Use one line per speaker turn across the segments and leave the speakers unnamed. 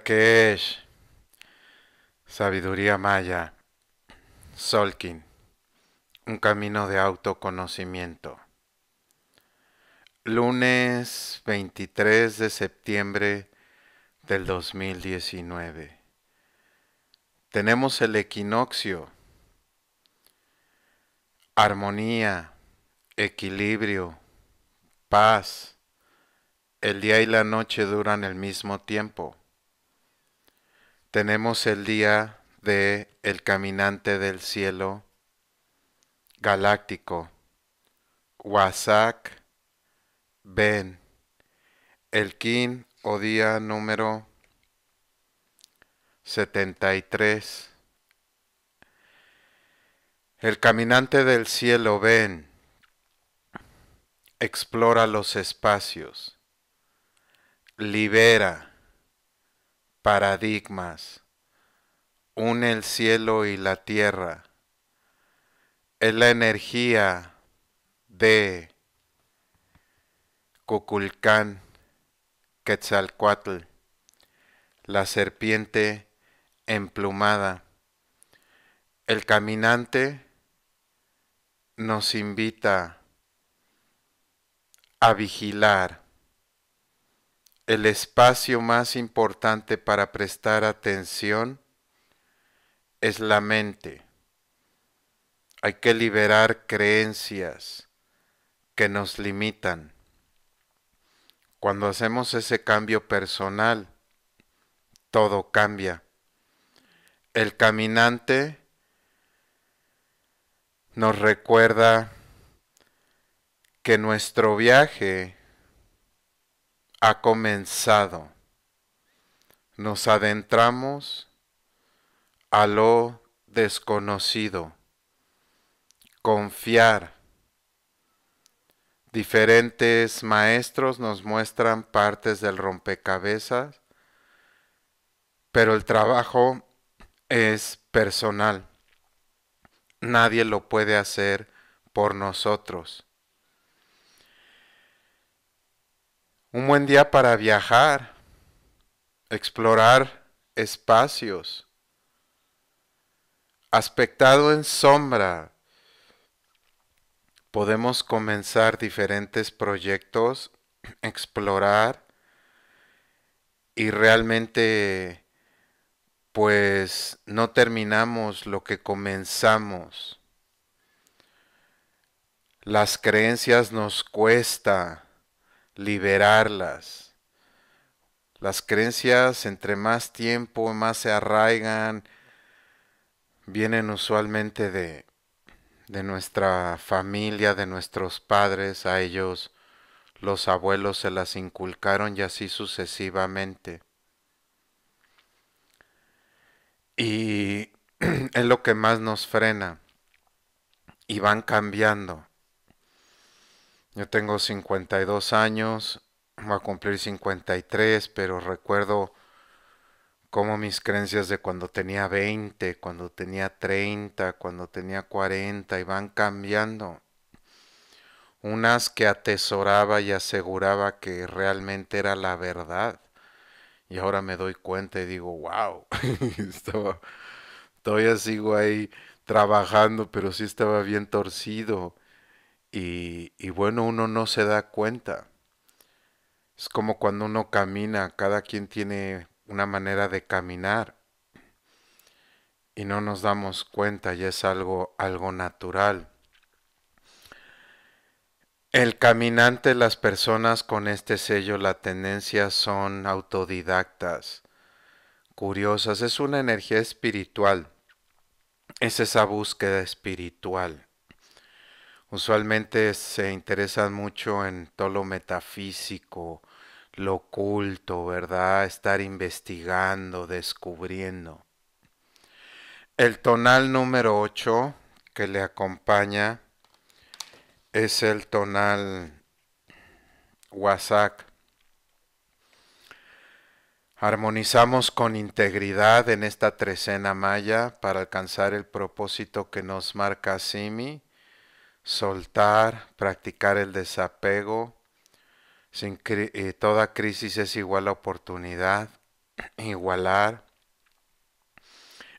que es Sabiduría Maya, Solkin, un camino de autoconocimiento. Lunes 23 de septiembre del 2019. Tenemos el equinoccio, armonía, equilibrio, paz. El día y la noche duran el mismo tiempo tenemos el día de El Caminante del Cielo Galáctico, Wasak Ben, el Kin o día número 73. El Caminante del Cielo Ben explora los espacios, libera, paradigmas, une el cielo y la tierra, es la energía de Cuculcán, Quetzalcoatl, la serpiente emplumada. El caminante nos invita a vigilar el espacio más importante para prestar atención es la mente. Hay que liberar creencias que nos limitan. Cuando hacemos ese cambio personal, todo cambia. El caminante nos recuerda que nuestro viaje ha comenzado. Nos adentramos a lo desconocido. Confiar. Diferentes maestros nos muestran partes del rompecabezas, pero el trabajo es personal. Nadie lo puede hacer por nosotros. Un buen día para viajar, explorar espacios, aspectado en sombra. Podemos comenzar diferentes proyectos, explorar y realmente pues no terminamos lo que comenzamos. Las creencias nos cuesta liberarlas. Las creencias entre más tiempo, más se arraigan, vienen usualmente de, nuestra familia, de nuestros padres, a ellos los abuelos se las inculcaron y así sucesivamente. Y es lo que más nos frena. Y van cambiando. Yo tengo 52 años, voy a cumplir 53, pero recuerdo cómo mis creencias de cuando tenía 20, cuando tenía 30, cuando tenía 40 iban cambiando. Unas que atesoraba y aseguraba que realmente era la verdad. Y ahora me doy cuenta y digo, wow, todavía sigo ahí trabajando, pero sí estaba bien torcido y, bueno, uno no se da cuenta. Es como cuando uno camina, cada quien tiene una manera de caminar y no nos damos cuenta y es algo, algo natural. El caminante, las personas con este sello, la tendencia son autodidactas, curiosas, es una energía espiritual, es esa búsqueda espiritual. Usualmente se interesan mucho en todo lo metafísico, lo oculto, ¿verdad? Estar investigando, descubriendo. El tonal número 8 que le acompaña es el tonal Wasak. Armonizamos con integridad en esta trecena maya para alcanzar el propósito que nos marca Simi soltar, practicar el desapego. Sin eh, toda crisis es igual a oportunidad, igualar.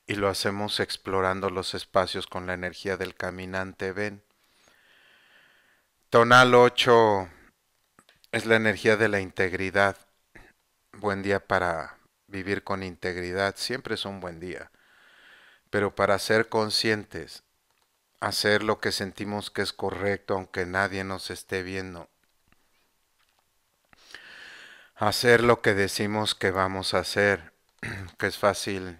Y lo hacemos explorando los espacios con la energía del caminante, ven. Tonal 8 es la energía de la integridad. Buen día para vivir con integridad, siempre es un buen día. Pero para ser conscientes hacer lo que sentimos que es correcto aunque nadie nos esté viendo. Hacer lo que decimos que vamos a hacer, que es fácil.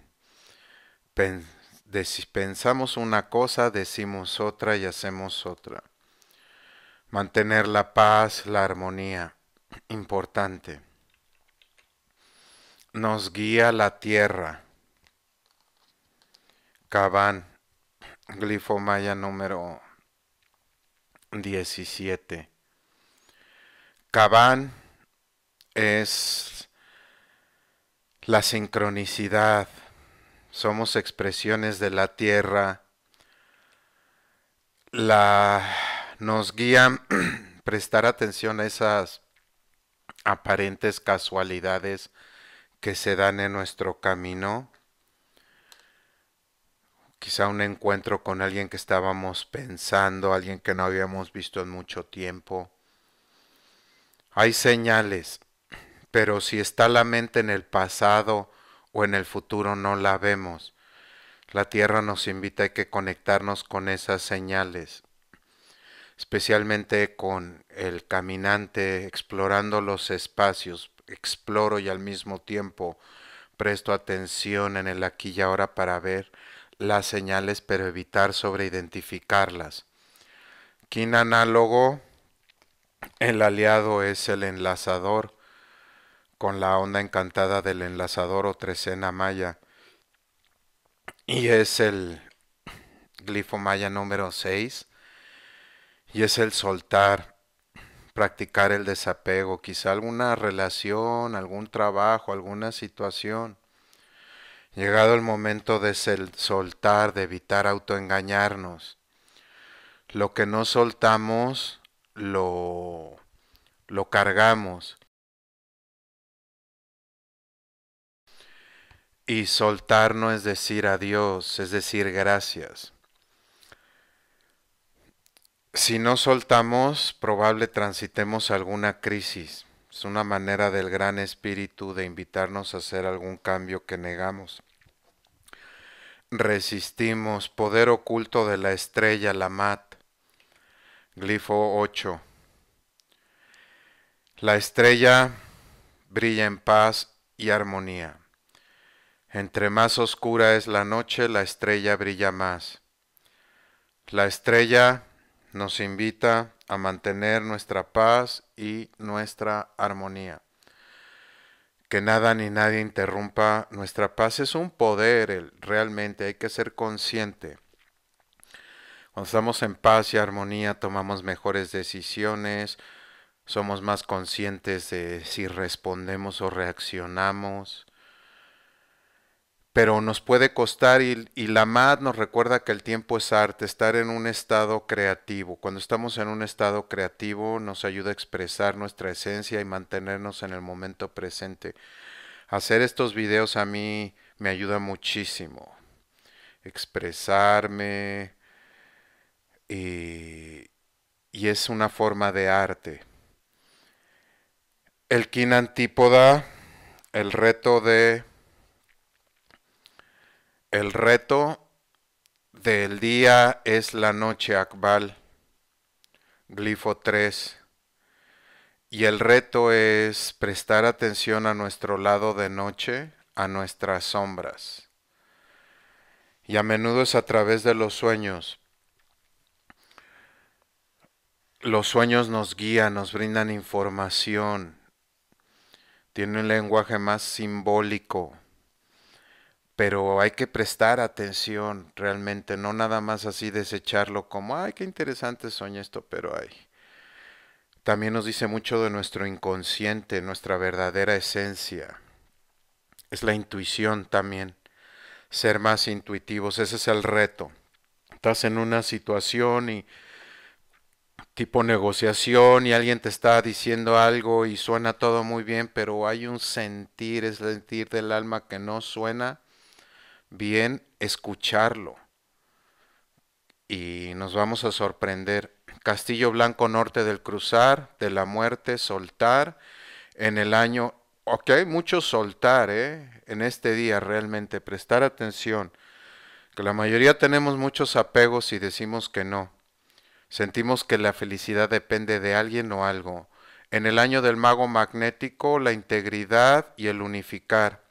Pensamos una cosa, decimos otra y hacemos otra. Mantener la paz, la armonía, importante. Nos guía la tierra. Cabán glifo maya número 17. Cabán es la sincronicidad. Somos expresiones de la tierra. La nos guía prestar atención a esas aparentes casualidades que se dan en nuestro camino quizá un encuentro con alguien que estábamos pensando, alguien que no habíamos visto en mucho tiempo. Hay señales, pero si está la mente en el pasado o en el futuro no la vemos. La Tierra nos invita a que conectarnos con esas señales, especialmente con el caminante explorando los espacios. Exploro y al mismo tiempo presto atención en el aquí y ahora para ver las señales pero evitar sobreidentificarlas. quien análogo, el aliado es el enlazador con la onda encantada del enlazador o trecena maya y es el glifo maya número 6 y es el soltar, practicar el desapego, quizá alguna relación, algún trabajo, alguna situación Llegado el momento de soltar, de evitar autoengañarnos. Lo que no soltamos, lo, lo cargamos. Y soltar no es decir adiós, es decir gracias. Si no soltamos, probable transitemos alguna crisis. Es una manera del gran espíritu de invitarnos a hacer algún cambio que negamos. Resistimos, poder oculto de la estrella, la mat. Glifo 8. La estrella brilla en paz y armonía. Entre más oscura es la noche, la estrella brilla más. La estrella nos invita a mantener nuestra paz y nuestra armonía. Que nada ni nadie interrumpa nuestra paz es un poder, realmente hay que ser consciente. Cuando estamos en paz y armonía tomamos mejores decisiones, somos más conscientes de si respondemos o reaccionamos, pero nos puede costar y, la MAD nos recuerda que el tiempo es arte, estar en un estado creativo. Cuando estamos en un estado creativo nos ayuda a expresar nuestra esencia y mantenernos en el momento presente. Hacer estos videos a mí me ayuda muchísimo. Expresarme y, y es una forma de arte. El Kin Antípoda, el reto de el reto del día es la noche Akbal, glifo 3. Y el reto es prestar atención a nuestro lado de noche, a nuestras sombras. Y a menudo es a través de los sueños. Los sueños nos guían, nos brindan información. Tienen un lenguaje más simbólico pero hay que prestar atención realmente, no nada más así desecharlo como, ay, qué interesante soña esto, pero ay. También nos dice mucho de nuestro inconsciente, nuestra verdadera esencia. Es la intuición también, ser más intuitivos, ese es el reto. Estás en una situación y tipo negociación y alguien te está diciendo algo y suena todo muy bien, pero hay un sentir, es sentir del alma que no suena bien escucharlo. Y nos vamos a sorprender. Castillo Blanco Norte del Cruzar, de la Muerte, Soltar, en el año... Ok, hay mucho soltar ¿eh? en este día realmente, prestar atención, que la mayoría tenemos muchos apegos y decimos que no. Sentimos que la felicidad depende de alguien o algo. En el año del mago magnético, la integridad y el unificar.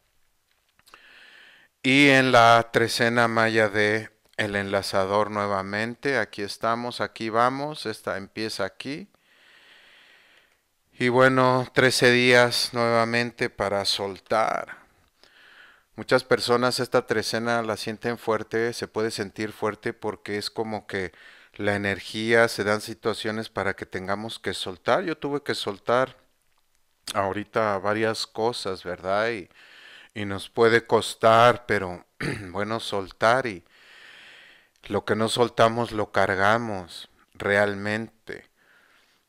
Y en la trecena maya de el enlazador nuevamente, aquí estamos, aquí vamos, esta empieza aquí. Y bueno, 13 días nuevamente para soltar. Muchas personas esta trecena la sienten fuerte, se puede sentir fuerte porque es como que la energía, se dan situaciones para que tengamos que soltar. Yo tuve que soltar ahorita varias cosas, ¿verdad? Y y nos puede costar, pero bueno, soltar y lo que no soltamos lo cargamos realmente.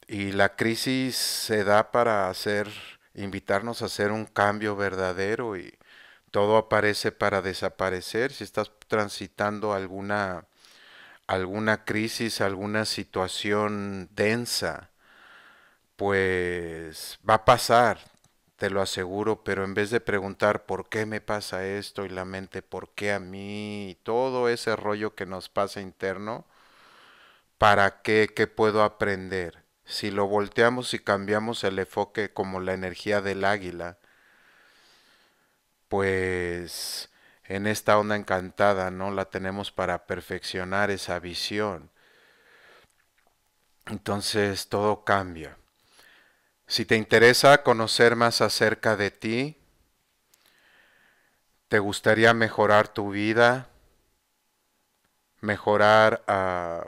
Y la crisis se da para hacer, invitarnos a hacer un cambio verdadero y todo aparece para desaparecer. Si estás transitando alguna, alguna crisis, alguna situación densa, pues va a pasar, te lo aseguro, pero en vez de preguntar por qué me pasa esto y la mente por qué a mí y todo ese rollo que nos pasa interno, ¿para qué? ¿Qué puedo aprender? Si lo volteamos y cambiamos el enfoque como la energía del águila, pues en esta onda encantada, ¿no? La tenemos para perfeccionar esa visión. Entonces todo cambia. Si te interesa conocer más acerca de ti, te gustaría mejorar tu vida, mejorar ah,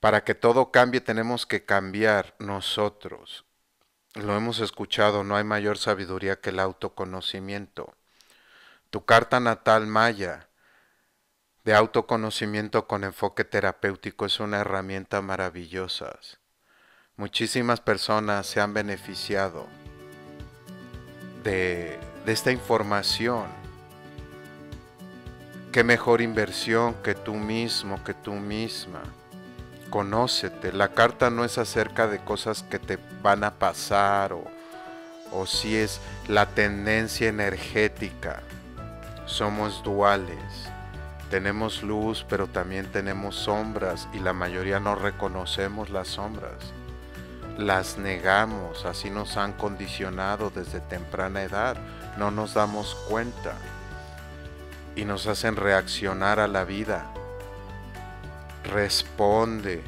para que todo cambie tenemos que cambiar nosotros. Lo hemos escuchado, no hay mayor sabiduría que el autoconocimiento. Tu carta natal maya de autoconocimiento con enfoque terapéutico es una herramienta maravillosa. Muchísimas personas se han beneficiado de, esta información. Qué mejor inversión que tú mismo, que tú misma. Conócete. La carta no es acerca de cosas que te van a pasar o si es la tendencia energética. Somos duales. Tenemos luz, pero también tenemos sombras y la mayoría no reconocemos las sombras las negamos, así nos han condicionado desde temprana edad, no nos damos cuenta y nos hacen reaccionar a la vida. Responde,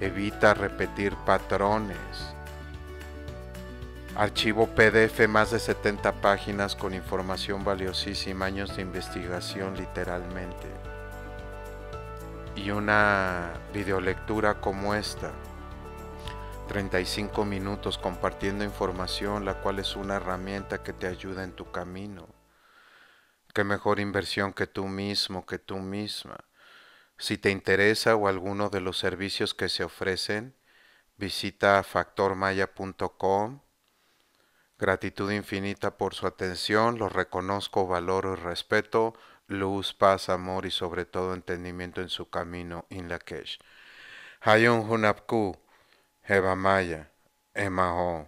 evita repetir patrones. Archivo PDF, más de 70 páginas con información valiosísima, años de investigación literalmente. Y una videolectura como esta. 35 minutos compartiendo información, la cual es una herramienta que te ayuda en tu camino. Qué mejor inversión que tú mismo, que tú misma. Si te interesa o alguno de los servicios que se ofrecen, visita factormaya.com. Gratitud infinita por su atención, lo reconozco, valoro y respeto. Luz, paz, amor y sobre todo entendimiento en su camino, in Lakesh. Hayon Hunapku. Jebamaya, emajo.